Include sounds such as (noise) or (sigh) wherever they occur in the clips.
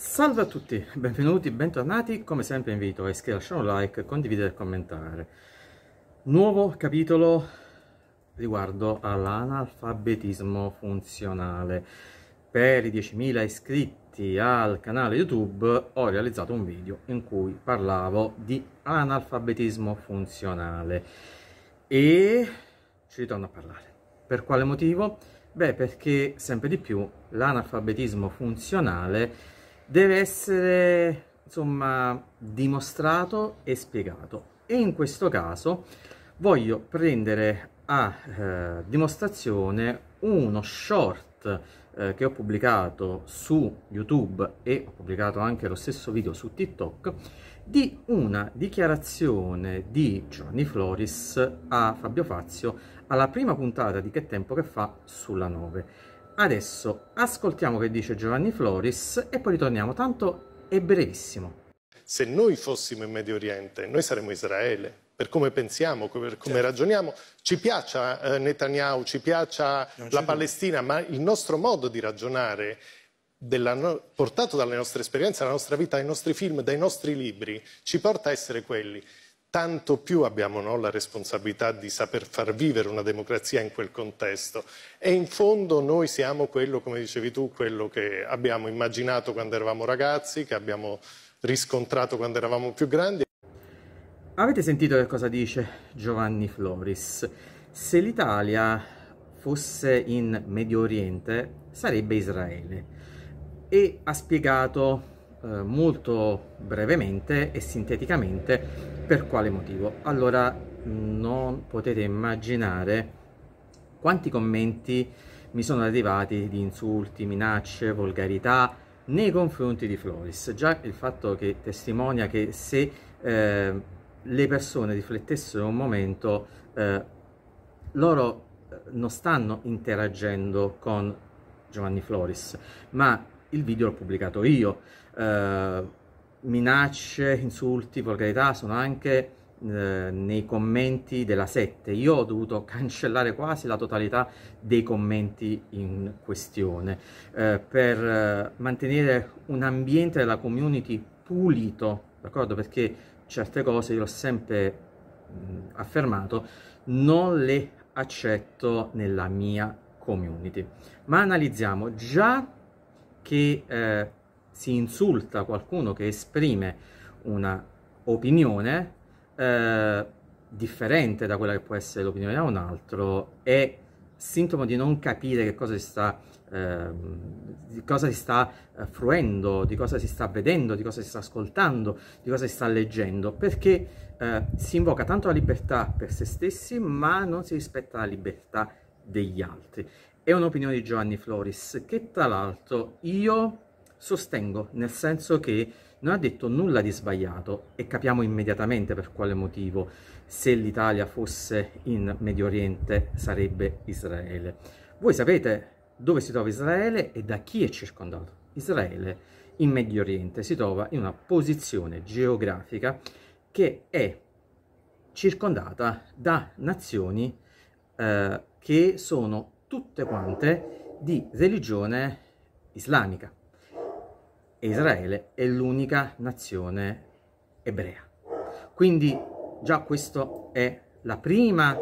Salve a tutti, benvenuti, bentornati, come sempre invito a iscriversi, lasciare un like, condividere e commentare. Nuovo capitolo riguardo all'analfabetismo funzionale. Per i 10.000 iscritti al canale YouTube ho realizzato un video in cui parlavo di analfabetismo funzionale e ci ritorno a parlare. Per quale motivo? Beh, perché sempre di più l'analfabetismo funzionale è deve essere insomma dimostrato e spiegato e in questo caso voglio prendere a eh, dimostrazione uno short eh, che ho pubblicato su youtube e ho pubblicato anche lo stesso video su tiktok di una dichiarazione di Giovanni Floris a Fabio Fazio alla prima puntata di Che Tempo Che Fa sulla 9 Adesso ascoltiamo che dice Giovanni Floris e poi ritorniamo, tanto è brevissimo. Se noi fossimo in Medio Oriente, noi saremmo Israele, per come pensiamo, per come certo. ragioniamo. Ci piaccia eh, Netanyahu, ci piaccia la Palestina, ma il nostro modo di ragionare della, portato dalle nostre esperienze, dalla nostra vita, dai nostri film, dai nostri libri, ci porta a essere quelli tanto più abbiamo no, la responsabilità di saper far vivere una democrazia in quel contesto. E in fondo noi siamo quello, come dicevi tu, quello che abbiamo immaginato quando eravamo ragazzi, che abbiamo riscontrato quando eravamo più grandi. Avete sentito che cosa dice Giovanni Floris? Se l'Italia fosse in Medio Oriente sarebbe Israele e ha spiegato eh, molto brevemente e sinteticamente per quale motivo. Allora, non potete immaginare quanti commenti mi sono arrivati di insulti, minacce, volgarità nei confronti di Floris. Già il fatto che testimonia che se eh, le persone riflettessero un momento, eh, loro eh, non stanno interagendo con Giovanni Floris, ma il video l'ho pubblicato io. Eh, minacce, insulti, volgarità sono anche eh, nei commenti della 7 io ho dovuto (laughs) cancellare quasi la totalità dei commenti in questione eh, per eh, mantenere un ambiente della community pulito d'accordo perché certe cose io ho sempre mh, mm, affermato non le accetto nella mia community ma analizziamo già che eh, si insulta qualcuno che esprime un'opinione eh, differente da quella che può essere l'opinione a un altro è sintomo di non capire che cosa si sta, eh, di cosa si sta eh, fruendo, di cosa si sta vedendo, di cosa si sta ascoltando, di cosa si sta leggendo, perché eh, si invoca tanto la libertà per se stessi, ma non si rispetta la libertà degli altri è un'opinione di Giovanni Floris che tra l'altro io sostengo, nel senso che non ha detto nulla di sbagliato e capiamo immediatamente per quale motivo se l'Italia fosse in Medio Oriente sarebbe Israele. Voi sapete dove si trova Israele e da chi è circondato. Israele in Medio Oriente si trova in una posizione geografica che è circondata da nazioni eh, che sono tutte quante di religione islamica e Israele è l'unica nazione ebrea. Quindi già questo è prima,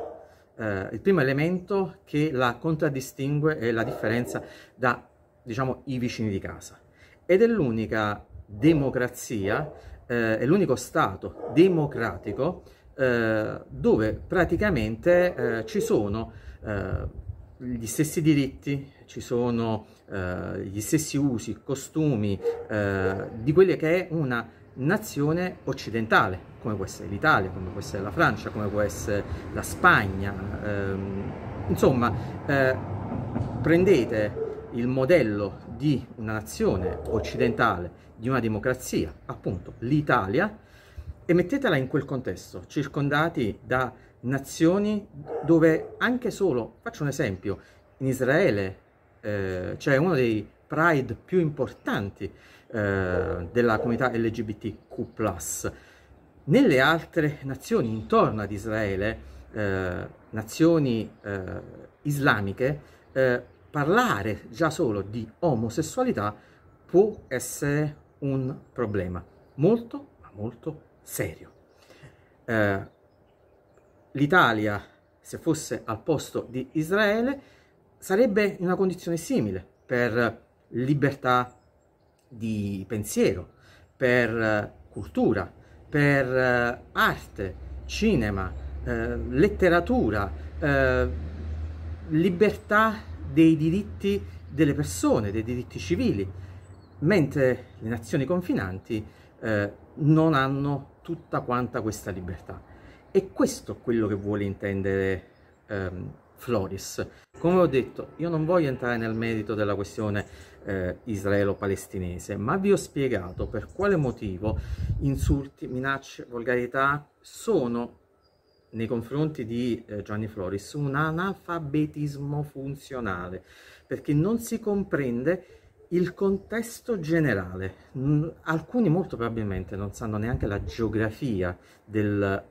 eh, il primo elemento che la contraddistingue e la differenza da diciamo i vicini di casa ed è l'unica democrazia, eh, è l'unico stato democratico eh, dove praticamente eh, ci sono eh, gli stessi diritti, ci sono eh, gli stessi usi, costumi eh, di quella che è una nazione occidentale, come può essere l'Italia, come può essere la Francia, come può essere la Spagna. Ehm, insomma, eh, prendete il modello di una nazione occidentale, di una democrazia, appunto l'Italia, e mettetela in quel contesto, circondati da nazioni dove anche solo, faccio un esempio, in Israele eh, c'è uno dei pride più importanti eh, della comunità LGBTQ+. Nelle altre nazioni intorno ad Israele, eh, nazioni eh, islamiche, eh, parlare già solo di omosessualità può essere un problema molto, ma molto serio. Eh, l'Italia, se fosse al posto di Israele, sarebbe in una condizione simile per libertà di pensiero, per eh, cultura, per eh, arte, cinema, eh, letteratura, eh, libertà dei diritti delle persone, dei diritti civili, mentre le nazioni confinanti eh, non hanno tutta quanta questa libertà. È questo quello che vuole intendere ehm, Floris. Come ho detto, io non voglio entrare nel merito della questione eh, israelo-palestinese, ma vi ho spiegato per quale motivo insulti, minacce, volgarità sono nei confronti di eh, Gianni Floris un analfabetismo funzionale, perché non si comprende il contesto generale. Alcuni molto probabilmente non sanno neanche la geografia del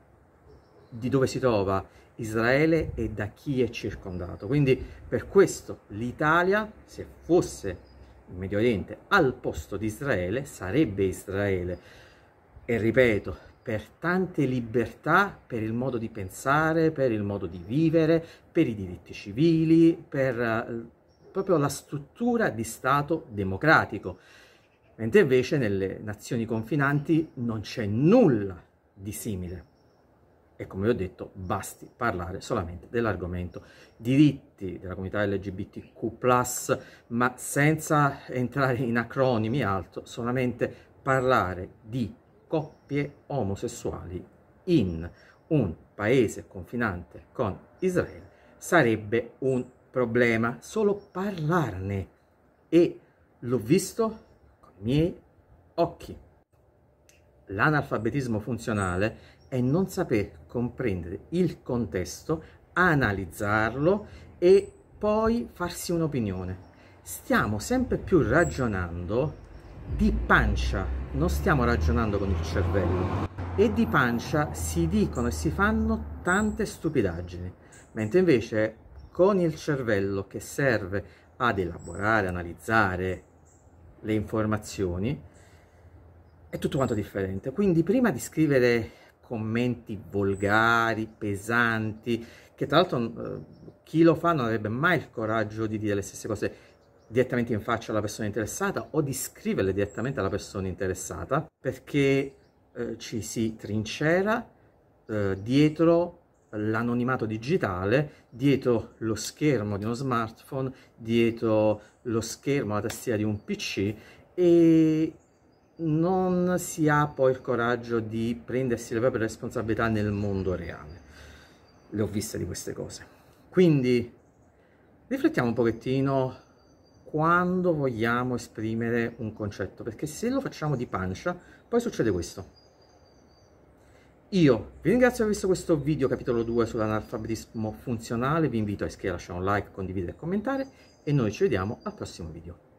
di dove si trova Israele e da chi è circondato. Quindi per questo l'Italia, se fosse in Medio Oriente al posto di Israele, sarebbe Israele. E ripeto, per tante libertà, per il modo di pensare, per il modo di vivere, per i diritti civili, per eh, proprio la struttura di Stato democratico. Mentre invece nelle nazioni confinanti non c'è nulla di simile e come ho detto basti parlare solamente dell'argomento diritti della comunità LGBTQ+, ma senza entrare in acronimi alto, solamente parlare di coppie omosessuali in un paese confinante con Israele sarebbe un problema, solo parlarne e l'ho visto con i miei occhi. L'analfabetismo funzionale è non saper comprendere il contesto, analizzarlo e poi farsi un'opinione. Stiamo sempre più ragionando di pancia, non stiamo ragionando con il cervello. E di pancia si dicono e si fanno tante stupidaggini, mentre invece con il cervello che serve ad elaborare, analizzare le informazioni, è tutto quanto differente. Quindi prima di scrivere commenti volgari, pesanti, che tra l'altro mm, eh, chi lo fa non avrebbe mai il coraggio di dire le stesse cose direttamente in faccia alla persona interessata o di scriverle direttamente alla persona interessata perché eh, ci si trincera eh, dietro l'anonimato digitale, dietro lo schermo di uno smartphone, dietro lo schermo, la tastiera di un PC e, non si ha poi il coraggio di prendersi le proprie responsabilità nel mondo reale. Le ho viste di queste cose. Quindi riflettiamo un pochettino quando vogliamo esprimere un concetto, perché se lo facciamo di pancia, poi succede questo. Io vi ringrazio per aver visto questo video capitolo 2 sull'analfabetismo funzionale, vi invito a iscrivervi, lasciare un like, condividere e commentare e noi ci vediamo al prossimo video.